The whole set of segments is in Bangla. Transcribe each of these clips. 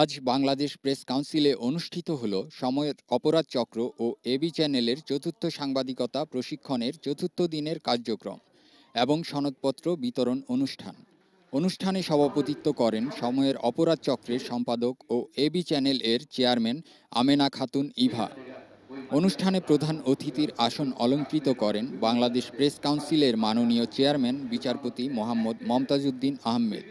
আজ বাংলাদেশ প্রেস কাউন্সিলে অনুষ্ঠিত হল সময়ের অপরাধ চক্র ও এবি চ্যানেলের চতুর্থ সাংবাদিকতা প্রশিক্ষণের চতুর্থ দিনের কার্যক্রম এবং সনদপত্র বিতরণ অনুষ্ঠান অনুষ্ঠানে সভাপতিত্ব করেন সময়ের অপরাধ চক্রের সম্পাদক ও এবি চ্যানেল এর চেয়ারম্যান আমেনা খাতুন ইভা অনুষ্ঠানে প্রধান অতিথির আসন অলঙ্কৃত করেন বাংলাদেশ প্রেস কাউন্সিলের মাননীয় চেয়ারম্যান বিচারপতি মোহাম্মদ মমতাজউদ্দিন আহমেদ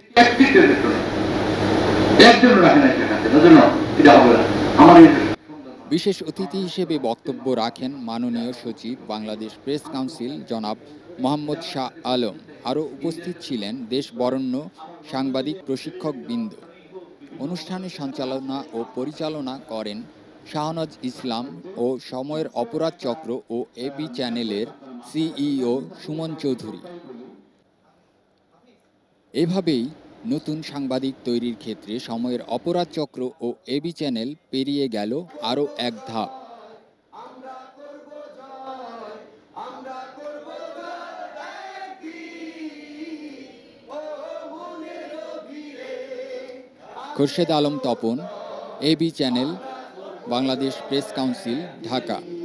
বিশেষ অতিথি হিসেবে বক্তব্য রাখেন মাননীয় সচিব বাংলাদেশ প্রেস কাউন্সিল জনাব মোহাম্মদ শাহ আলম আরও উপস্থিত ছিলেন দেশ বরণ্য সাংবাদিক প্রশিক্ষক বৃন্দ অনুষ্ঠানে সঞ্চালনা ও পরিচালনা করেন শাহনাজ ইসলাম ও সময়ের অপরাধ চক্র ও এবি চ্যানেলের সিইও সুমন চৌধুরী এভাবেই নতুন সাংবাদিক তৈরির ক্ষেত্রে সময়ের অপরাধ চক্র ও এবি চ্যানেল পেরিয়ে গেল আরও এক ধাপ Khurshed Alam Tapan AB channel Bangladesh press council Dhaka